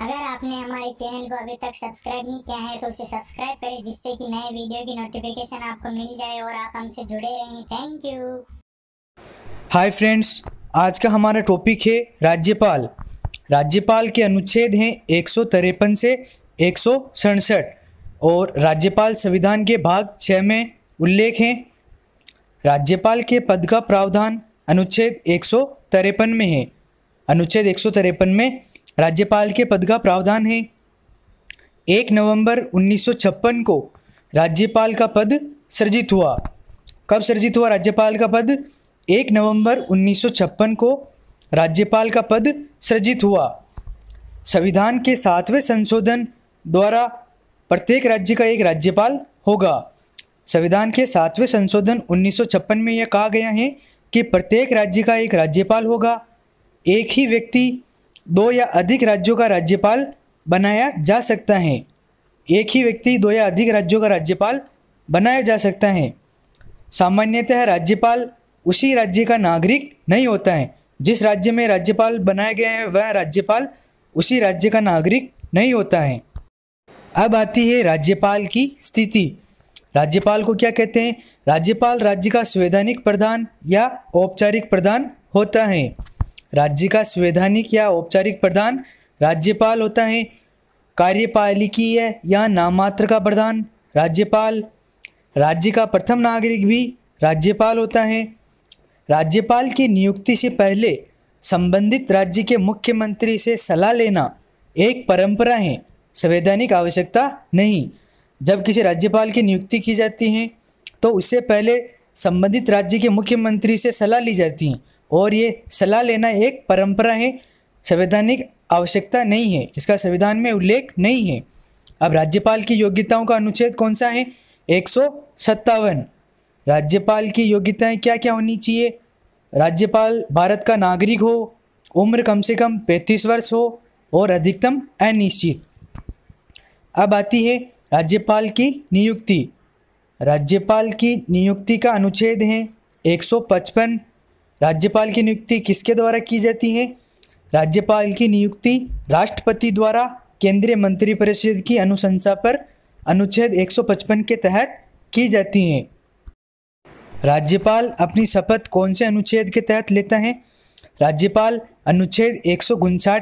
अगर आपने हमारे चैनल को अभी तक सब्सक्राइब नहीं किया है तो उसे सब्सक्राइब करें जिससे कि नए वीडियो की नोटिफिकेशन आपको मिल जाए और आप हमसे जुड़े रहें थैंक यू हाय फ्रेंड्स आज का हमारा टॉपिक है राज्यपाल राज्यपाल के अनुच्छेद हैं एक से एक और राज्यपाल संविधान के भाग छः में उल्लेख हैं राज्यपाल के पद का प्रावधान अनुच्छेद एक में है अनुच्छेद एक में राज्यपाल के पद का प्रावधान है एक नवंबर 1956 को राज्यपाल का पद सृजित हुआ कब सृजित हुआ राज्यपाल का पद एक नवंबर 1956 को राज्यपाल का पद सृजित हुआ संविधान के सातवें संशोधन द्वारा प्रत्येक राज्य का एक राज्यपाल होगा संविधान के सातवें संशोधन 1956 में यह कहा गया है कि प्रत्येक राज्य का एक राज्यपाल होगा एक ही व्यक्ति दो या अधिक राज्यों का राज्यपाल बनाया जा सकता है एक ही व्यक्ति दो या अधिक राज्यों का राज्यपाल बनाया जा सकता है सामान्यतः राज्यपाल उसी राज्य का नागरिक नहीं होता है जिस राज्य में राज्यपाल बनाया गया है वह राज्यपाल उसी राज्य का नागरिक नहीं होता है अब आती है राज्यपाल की स्थिति राज्यपाल को क्या कहते हैं राज्यपाल राज्य का संवैधानिक प्रधान या औपचारिक प्रधान होता है राज्य का संवैधानिक या औपचारिक प्रधान राज्यपाल होता है कार्यपालिकीय या नामात्र का प्रधान राज्यपाल राज्य का प्रथम नागरिक भी राज्यपाल होता है राज्यपाल की नियुक्ति से पहले संबंधित राज्य के मुख्यमंत्री से सलाह लेना एक परंपरा है संवैधानिक आवश्यकता नहीं जब किसी राज्यपाल की नियुक्ति की जाती है तो उससे पहले संबंधित राज्य के मुख्यमंत्री से सलाह ली जाती है और ये सलाह लेना एक परंपरा है संवैधानिक आवश्यकता नहीं है इसका संविधान में उल्लेख नहीं है अब राज्यपाल की योग्यताओं का अनुच्छेद कौन सा है एक राज्यपाल की योग्यताएं क्या क्या होनी चाहिए राज्यपाल भारत का नागरिक हो उम्र कम से कम पैंतीस वर्ष हो और अधिकतम अनिश्चित अब आती है राज्यपाल की नियुक्ति राज्यपाल की नियुक्ति का अनुच्छेद है 155 राज्यपाल की नियुक्ति किसके द्वारा की जाती है राज्यपाल की नियुक्ति राष्ट्रपति द्वारा केंद्रीय मंत्रिपरिषद की अनुशंसा पर अनुच्छेद 155 के तहत की जाती है राज्यपाल अपनी शपथ कौन से अनुच्छेद के तहत लेता है राज्यपाल अनुच्छेद एक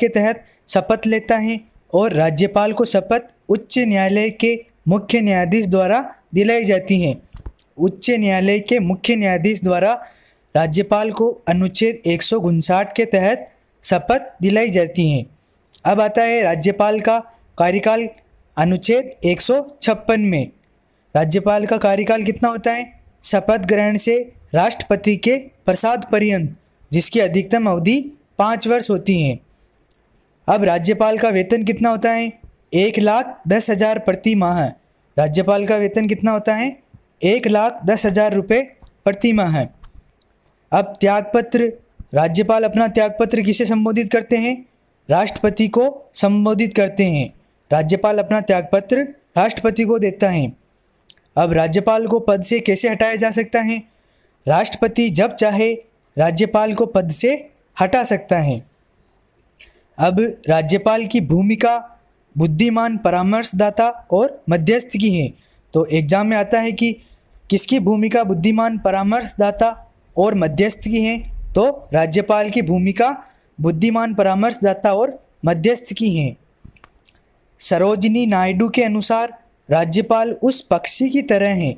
के तहत शपथ लेता है और राज्यपाल को शपथ उच्च न्यायालय के मुख्य न्यायाधीश द्वारा दिलाई जाती है उच्च न्यायालय के मुख्य न्यायाधीश द्वारा राज्यपाल को अनुच्छेद एक के तहत शपथ दिलाई जाती हैं अब आता है राज्यपाल का कार्यकाल अनुच्छेद एक में राज्यपाल का कार्यकाल कितना होता है शपथ ग्रहण से राष्ट्रपति के प्रसाद पर्यंत जिसकी अधिकतम अवधि पाँच वर्ष होती हैं अब राज्यपाल का वेतन कितना होता है एक लाख दस हज़ार प्रति माह राज्यपाल का वेतन कितना होता है एक लाख दस हज़ार रुपये प्रति माह अब त्यागपत्र राज्यपाल अपना त्यागपत्र किसे संबोधित करते हैं राष्ट्रपति को संबोधित करते हैं राज्यपाल अपना त्यागपत्र राष्ट्रपति को देता है अब राज्यपाल को पद से कैसे हटाया जा सकता है राष्ट्रपति जब चाहे राज्यपाल को पद से हटा सकता है अब राज्यपाल की भूमिका बुद्धिमान परामर्शदाता और मध्यस्थ की है तो एग्जाम में आता है कि किसकी भूमिका बुद्धिमान परामर्शदाता और मध्यस्थ की हैं तो राज्यपाल की भूमिका बुद्धिमान परामर्शदाता और मध्यस्थ की हैं सरोजनी नायडू के अनुसार राज्यपाल उस पक्षी की तरह हैं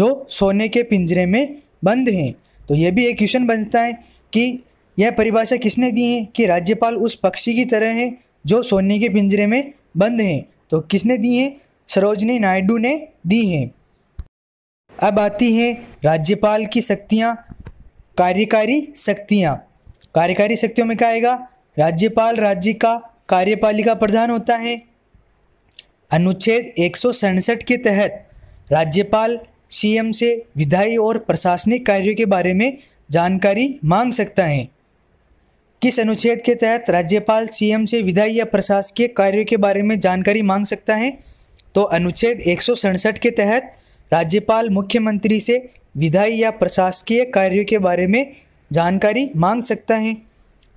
जो सोने के पिंजरे में बंद हैं तो यह भी एक क्वेश्चन बनता है कि यह परिभाषा किसने दी है कि राज्यपाल उस पक्षी की तरह हैं जो सोने के पिंजरे में बंद हैं तो किसने दी हैं सरोजनी नायडू ने दी हैं अब आती हैं राज्यपाल की शक्तियाँ कार्यकारी शक्तियाँ कार्यकारी शक्तियों में क्या आएगा राज्यपाल राज्य का कार्यपालिका प्रधान होता है अनुच्छेद एक के तहत राज्यपाल सीएम से विधायी और प्रशासनिक कार्यों के बारे में जानकारी मांग सकता है किस अनुच्छेद के तहत राज्यपाल सीएम से विधायी या प्रशासकीय कार्यों के बारे में जानकारी मांग सकता है तो अनुच्छेद एक के तहत राज्यपाल मुख्यमंत्री से विधायी या प्रशासकीय कार्यों के बारे में जानकारी मांग सकता है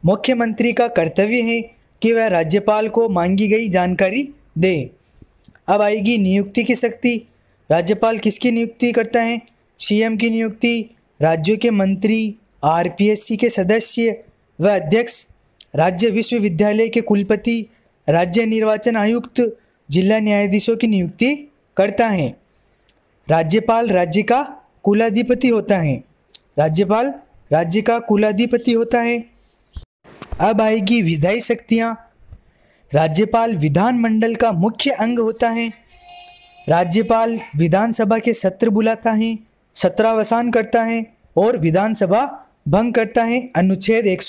मुख्यमंत्री का कर्तव्य है कि वह राज्यपाल को मांगी गई जानकारी दे अब आएगी नियुक्ति की शक्ति राज्यपाल किसकी नियुक्ति करता है सीएम की नियुक्ति राज्यों के मंत्री आरपीएससी के सदस्य व अध्यक्ष राज्य विश्वविद्यालय के कुलपति राज्य निर्वाचन आयुक्त जिला न्यायाधीशों की नियुक्ति करता है राज्यपाल राज्य का कुलाधिपति होता है राज्यपाल राज्य का कुलाधिपति होता है अब आएगी विधायी शक्तियाँ राज्यपाल विधानमंडल का मुख्य अंग होता है राज्यपाल विधानसभा के सत्र बुलाता है सत्रावसान करता है और विधानसभा भंग करता है अनुच्छेद एक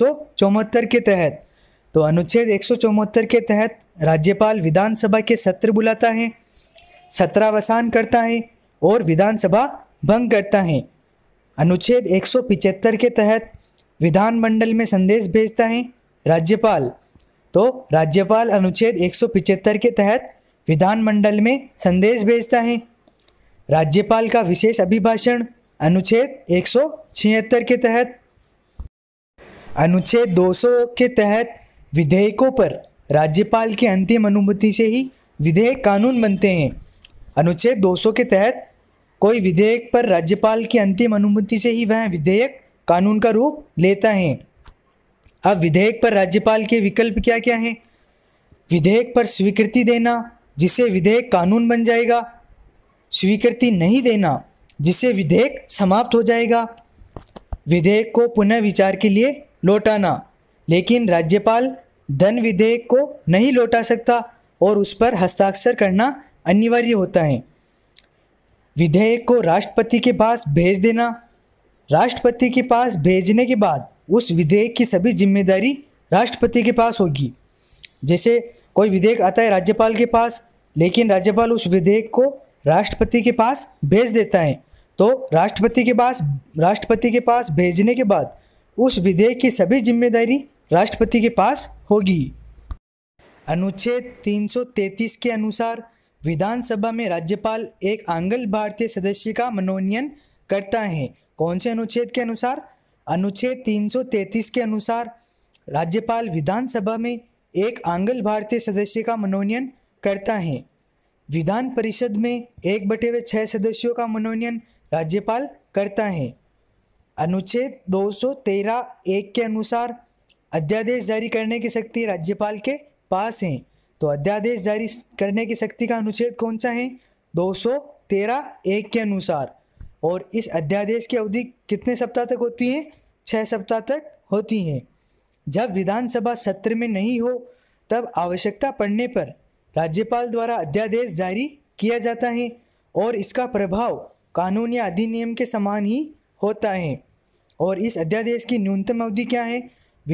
के तहत तो अनुच्छेद एक के तहत राज्यपाल विधानसभा के सत्र बुलाता है सत्रावसान करता है और विधानसभा भंग करता है अनुच्छेद एक के तहत विधानमंडल में संदेश भेजता है राज्यपाल तो राज्यपाल अनुच्छेद एक के तहत विधानमंडल में संदेश भेजता है राज्यपाल का विशेष अभिभाषण अनुच्छेद एक के तहत अनुच्छेद 200 के तहत विधेयकों पर राज्यपाल की अंतिम अनुमति से ही विधेयक कानून बनते हैं अनुच्छेद 200 के तहत कोई विधेयक पर राज्यपाल की अंतिम अनुमति से ही वह विधेयक कानून का रूप लेता है अब विधेयक पर राज्यपाल के विकल्प क्या क्या हैं विधेयक पर स्वीकृति देना जिससे विधेयक कानून बन जाएगा स्वीकृति नहीं देना जिससे विधेयक समाप्त हो जाएगा विधेयक को पुनः विचार के लिए लौटाना लेकिन राज्यपाल धन विधेयक को नहीं लौटा सकता और उस पर हस्ताक्षर करना अनिवार्य होता है विधेयक को राष्ट्रपति के पास भेज देना राष्ट्रपति के पास भेजने के बाद उस विधेयक की सभी जिम्मेदारी राष्ट्रपति के पास होगी जैसे कोई विधेयक आता है राज्यपाल के पास लेकिन राज्यपाल उस विधेयक को राष्ट्रपति के पास भेज देता है तो राष्ट्रपति के पास राष्ट्रपति के पास भेजने के बाद उस विधेयक की सभी जिम्मेदारी राष्ट्रपति के पास होगी अनुच्छेद 333 के अनुसार विधानसभा में राज्यपाल एक आंगल भारतीय सदस्य का मनोनयन करता है कौन से अनुच्छेद के अनुसार अनुच्छेद 333 के अनुसार राज्यपाल विधानसभा में एक आंगल भारतीय सदस्य का मनोनयन करता है विधान परिषद में एक बटे हुए छः सदस्यों का मनोनयन राज्यपाल करता है अनुच्छेद 213 एक के अनुसार अध्यादेश जारी करने की शक्ति राज्यपाल के पास हैं तो अध्यादेश जारी करने की शक्ति का अनुच्छेद कौन सा है दो सौ तेरह एक के अनुसार और इस अध्यादेश की अवधि कितने सप्ताह तक होती है छः सप्ताह तक होती हैं जब विधानसभा सत्र में नहीं हो तब आवश्यकता पड़ने पर राज्यपाल द्वारा अध्यादेश जारी किया जाता है और इसका प्रभाव कानून या अधिनियम के समान ही होता है और इस अध्यादेश की न्यूनतम अवधि क्या है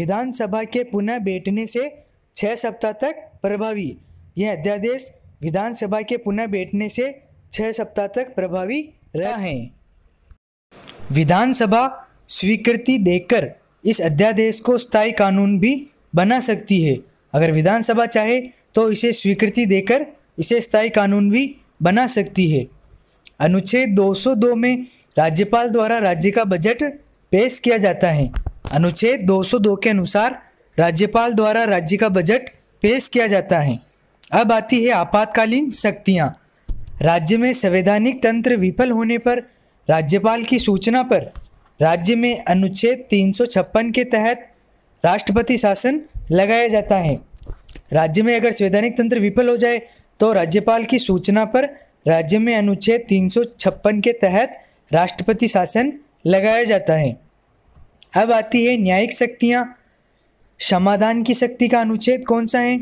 विधानसभा के पुनः बैठने से छः सप्ताह तक प्रभावी यह अध्यादेश विधानसभा के पुनः बैठने से छः सप्ताह तक प्रभावी रहा है विधानसभा स्वीकृति देकर इस अध्यादेश को स्थायी कानून भी बना सकती है अगर विधानसभा चाहे तो इसे स्वीकृति देकर इसे स्थायी कानून भी बना सकती है अनुच्छेद 202 में राज्यपाल द्वारा राज्य का बजट पेश किया जाता है अनुच्छेद 202 के अनुसार राज्यपाल द्वारा राज्य का बजट पेश किया जाता है अब आती है आपातकालीन शक्तियाँ राज्य में संवैधानिक तंत्र विफल होने पर राज्यपाल की सूचना पर राज्य में अनुच्छेद 356 के तहत राष्ट्रपति शासन लगाया जाता है राज्य में अगर संवैधानिक तंत्र विफल हो जाए तो राज्यपाल की सूचना पर राज्य में अनुच्छेद 356 के तहत राष्ट्रपति शासन लगाया जाता है अब आती है न्यायिक शक्तियाँ समाधान की शक्ति का अनुच्छेद कौन सा है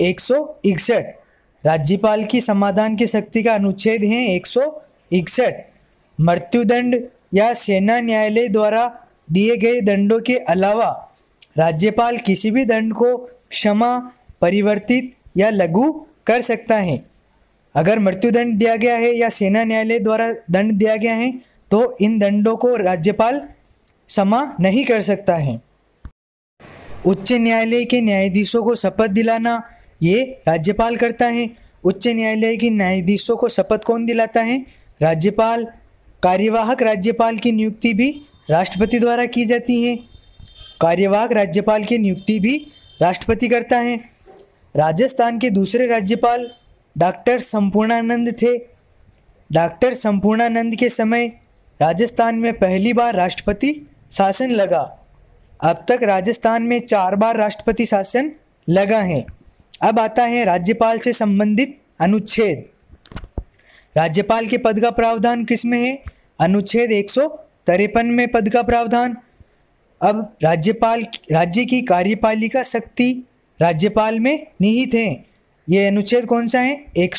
एक सौ इकसठ राज्यपाल की समाधान की शक्ति का अनुच्छेद है एक सौ इकसठ मृत्युदंड या सेना न्यायालय द्वारा दिए गए दंडों के अलावा राज्यपाल किसी भी दंड को क्षमा परिवर्तित या लघु कर सकता है अगर मृत्युदंड दिया गया है या सेना न्यायालय द्वारा दंड दिया गया है तो इन दंडों को राज्यपाल क्षमा नहीं कर सकता है उच्च न्यायालय के न्यायाधीशों को शपथ दिलाना ये राज्यपाल करता है उच्च न्यायालय के न्यायाधीशों को शपथ कौन दिलाता है राज्यपाल कार्यवाहक राज्यपाल की नियुक्ति भी राष्ट्रपति द्वारा की जाती है कार्यवाहक राज्यपाल की नियुक्ति भी राष्ट्रपति करता है राजस्थान के दूसरे राज्यपाल डॉक्टर संपूर्णानंद थे डॉक्टर संपूर्णानंद के समय राजस्थान में पहली बार राष्ट्रपति शासन लगा अब तक राजस्थान में चार बार राष्ट्रपति शासन लगा है अब आता है राज्यपाल से संबंधित अनुच्छेद राज्यपाल के पद का प्रावधान किस में है अनुच्छेद एक में पद का प्रावधान अब राज्यपाल राज्य की कार्यपालिका शक्ति राज्यपाल में निहित है ये अनुच्छेद कौन सा है एक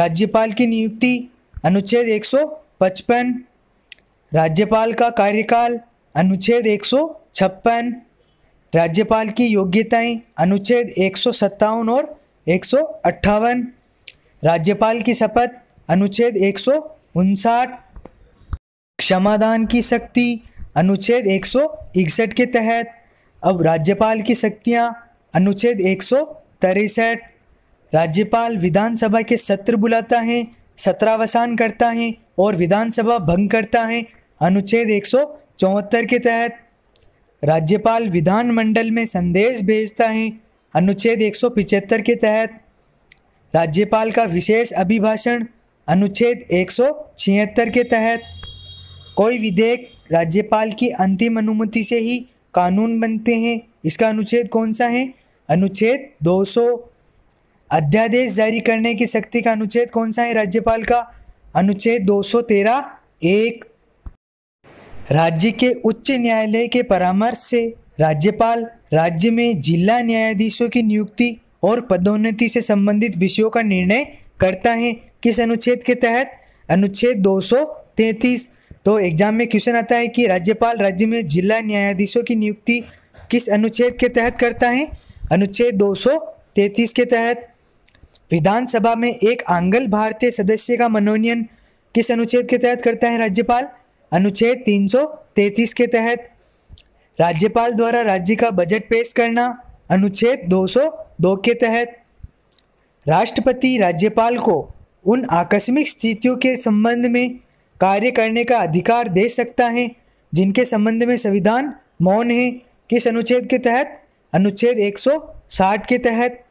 राज्यपाल की नियुक्ति अनुच्छेद 155 राज्यपाल का कार्यकाल अनुच्छेद एक राज्यपाल की योग्यताएं अनुच्छेद एक और एक राज्यपाल की शपथ अनुच्छेद एक क्षमादान की शक्ति अनुच्छेद एक के तहत अब राज्यपाल की शक्तियाँ अनुच्छेद एक राज्यपाल विधानसभा के सत्र बुलाता है सत्रावसान करता है और विधानसभा भंग करता है अनुच्छेद एक सौ चौहत्तर के तहत राज्यपाल विधानमंडल में संदेश भेजता है अनुच्छेद एक सौ पिचहत्तर के तहत राज्यपाल का विशेष अभिभाषण अनुच्छेद एक सौ छिहत्तर के तहत कोई विधेयक राज्यपाल की अंतिम अनुमति से ही कानून बनते हैं इसका अनुच्छेद कौन सा है अनुच्छेद 200 अध्यादेश जारी करने की शक्ति का अनुच्छेद कौन सा है राज्यपाल का अनुच्छेद 213 एक राज्य के उच्च न्यायालय के परामर्श से राज्यपाल राज्य में जिला न्यायाधीशों की नियुक्ति और पदोन्नति से संबंधित विषयों का निर्णय करता है किस अनुच्छेद के तहत अनुच्छेद 233 तो एग्जाम में क्वेश्चन आता है कि राज्यपाल राज्य में जिला न्यायाधीशों की नियुक्ति किस अनुच्छेद के तहत करता है अनुच्छेद 233 के तहत विधानसभा में एक आंगल भारतीय सदस्य का मनोनयन किस अनुच्छेद के तहत करता है राज्यपाल अनुच्छेद 333 के तहत राज्यपाल द्वारा राज्य का बजट पेश करना अनुच्छेद 202 के तहत राष्ट्रपति राज्यपाल को उन आकस्मिक स्थितियों के संबंध में कार्य करने का अधिकार दे सकता है जिनके संबंध में संविधान मौन है किस अनुच्छेद के तहत अनुच्छेद 160 के तहत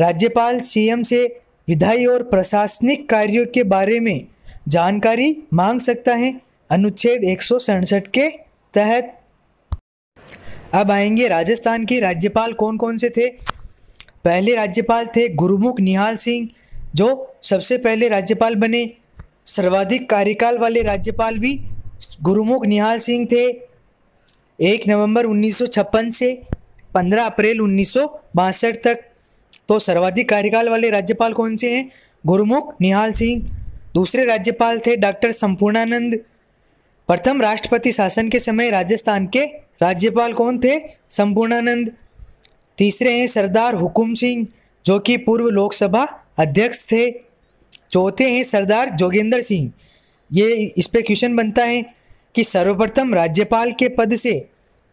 राज्यपाल सीएम से विधायी और प्रशासनिक कार्यों के बारे में जानकारी मांग सकता है अनुच्छेद एक के तहत अब आएंगे राजस्थान के राज्यपाल कौन कौन से थे पहले राज्यपाल थे गुरुमुख निहाल सिंह जो सबसे पहले राज्यपाल बने सर्वाधिक कार्यकाल वाले राज्यपाल भी गुरुमुख निहाल सिंह थे एक नवंबर 1956 से 15 अप्रैल उन्नीस तक तो सर्वाधिक कार्यकाल वाले राज्यपाल कौन से हैं गुरुमुख निहाल सिंह दूसरे राज्यपाल थे डॉक्टर संपूर्णानंद प्रथम राष्ट्रपति शासन के समय राजस्थान के राज्यपाल कौन थे संपूर्णानंद तीसरे हैं सरदार हुकुम सिंह जो कि पूर्व लोकसभा अध्यक्ष थे चौथे हैं सरदार जोगेंद्र सिंह ये इस पर क्वेश्चन बनता है कि सर्वप्रथम राज्यपाल के पद से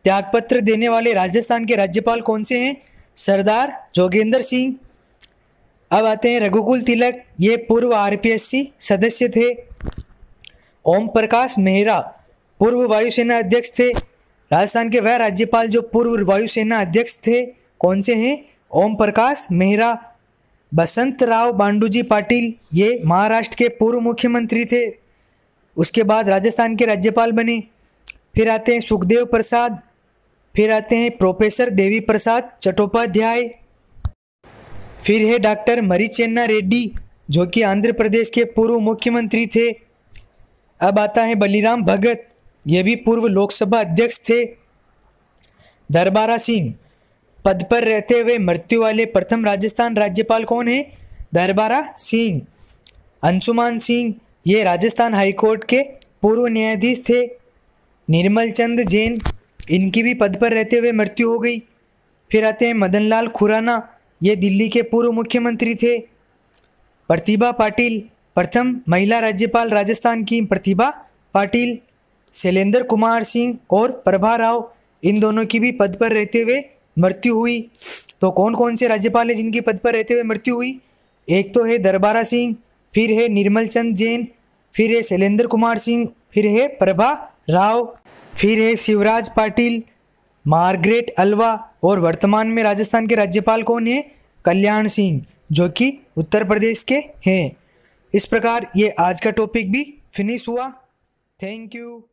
त्यागपत्र देने वाले राजस्थान के राज्यपाल कौन से हैं सरदार जोगेंद्र सिंह अब आते हैं रघुकुल तिलक ये पूर्व आरपीएससी सदस्य थे ओम प्रकाश मेहरा पूर्व वायुसेना अध्यक्ष थे राजस्थान के वह राज्यपाल जो पूर्व वायुसेना अध्यक्ष थे कौन से हैं ओम प्रकाश मेहरा बसंत राव बांडूजी पाटिल ये महाराष्ट्र के पूर्व मुख्यमंत्री थे उसके बाद राजस्थान के राज्यपाल बने फिर आते हैं सुखदेव प्रसाद फिर आते हैं प्रोफेसर देवी प्रसाद चट्टोपाध्याय फिर है डॉक्टर मरीचेन्ना रेड्डी जो कि आंध्र प्रदेश के पूर्व मुख्यमंत्री थे अब आता है बलिराम भगत ये भी पूर्व लोकसभा अध्यक्ष थे दरबारा सिंह पद पर रहते हुए मृत्यु वाले प्रथम राजस्थान राज्यपाल कौन है दरबारा सिंह अंशुमान सिंह ये राजस्थान हाईकोर्ट के पूर्व न्यायाधीश थे निर्मल चंद जैन इनकी भी पद पर रहते हुए मृत्यु हो गई फिर आते हैं मदनलाल खुराना ये दिल्ली के पूर्व मुख्यमंत्री थे प्रतिभा पाटिल प्रथम महिला राज्यपाल राजस्थान की प्रतिभा पाटिल शैलेंद्र कुमार सिंह और प्रभा राव इन दोनों की भी पद पर रहते हुए मृत्यु हुई तो कौन कौन से राज्यपाल हैं जिनके पद पर रहते हुए मृत्यु हुई एक तो है दरबारा सिंह फिर है निर्मल चंद जैन फिर है शैलेंद्र कुमार सिंह फिर है प्रभा राव फिर है शिवराज पाटिल मार्गरेट अलवा और वर्तमान में राजस्थान के राज्यपाल कौन है कल्याण सिंह जो कि उत्तर प्रदेश के हैं इस प्रकार ये आज का टॉपिक भी फिनिश हुआ थैंक यू